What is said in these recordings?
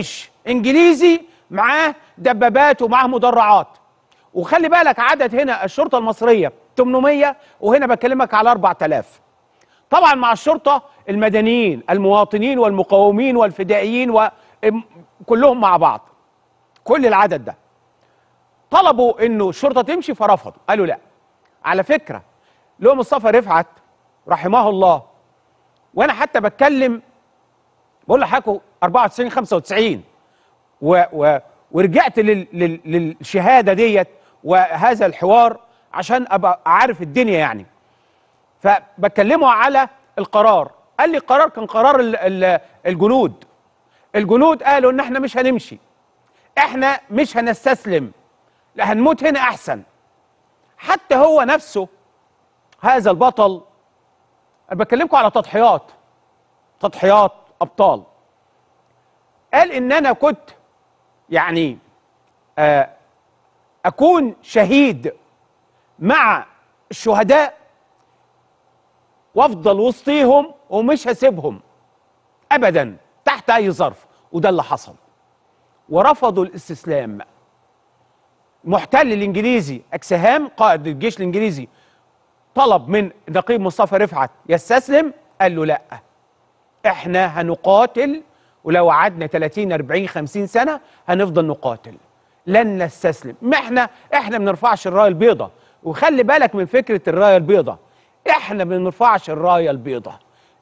جيش انجليزي معاه دبابات ومعاه مدرعات وخلي بالك عدد هنا الشرطه المصريه 800 وهنا بكلمك على 4000 طبعا مع الشرطه المدنيين المواطنين والمقاومين والفدائيين وكلهم مع بعض كل العدد ده طلبوا انه الشرطه تمشي فرفضوا قالوا لا على فكره لو مصطفى رفعت رحمه الله وانا حتى بتكلم بقول لحضرتكوا 94 95 و و ورجعت لل لل للشهاده ديت وهذا الحوار عشان ابقى عارف الدنيا يعني فبكلمه على القرار قال لي القرار كان قرار الـ الـ الجنود الجنود قالوا ان احنا مش هنمشي احنا مش هنستسلم لا هنموت هنا احسن حتى هو نفسه هذا البطل انا بكلمكم على تضحيات تضحيات أبطال قال إن أنا كنت يعني آه، أكون شهيد مع الشهداء وأفضل وسطيهم ومش هسيبهم أبدا تحت أي ظرف وده اللي حصل ورفضوا الاستسلام المحتل الإنجليزي أكسهام قائد الجيش الإنجليزي طلب من نقيب مصطفى رفعت يستسلم قال له لأ احنا هنقاتل ولو قعدنا 30 40 50 سنه هنفضل نقاتل لن نستسلم ما احنا احنا ما بنرفعش الرايه البيضه وخلي بالك من فكره الرايه البيضه احنا ما بنرفعش الرايه البيضه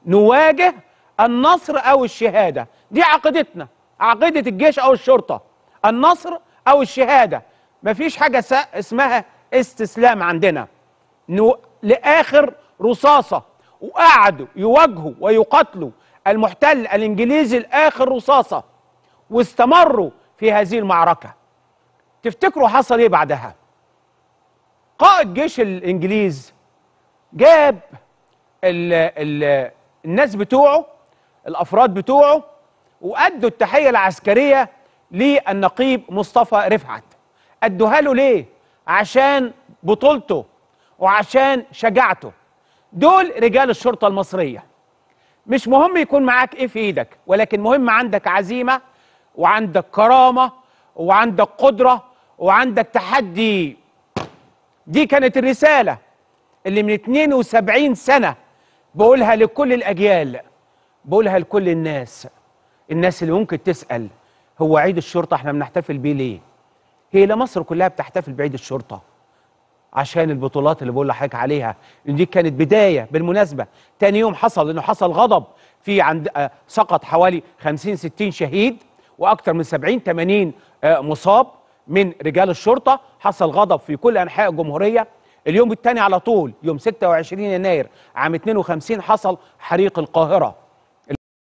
نواجه النصر او الشهاده دي عقيدتنا عقيده الجيش او الشرطه النصر او الشهاده مفيش حاجه اسمها استسلام عندنا نو... لاخر رصاصه وقعدوا يواجهوا ويقاتلوا المحتل الانجليزي لاخر رصاصه واستمروا في هذه المعركه تفتكروا حصل ايه بعدها قائد جيش الانجليز جاب ال ال الناس بتوعه الافراد بتوعه وادوا التحيه العسكريه للنقيب مصطفى رفعت ادوها له ليه عشان بطولته وعشان شجاعته دول رجال الشرطه المصريه مش مهم يكون معاك ايه في ايدك ولكن مهم عندك عزيمه وعندك كرامه وعندك قدره وعندك تحدي دي كانت الرساله اللي من 72 سنه بقولها لكل الاجيال بقولها لكل الناس الناس اللي ممكن تسال هو عيد الشرطه احنا بنحتفل بيه ليه؟ هي لمصر مصر كلها بتحتفل بعيد الشرطه عشان البطولات اللي بقول لحضرتك عليها دي كانت بدايه بالمناسبه تاني يوم حصل انه حصل غضب في عند آه، سقط حوالي 50 60 شهيد واكثر من 70 80 آه، مصاب من رجال الشرطه حصل غضب في كل انحاء الجمهوريه اليوم الثاني على طول يوم 26 يناير عام 52 حصل حريق القاهره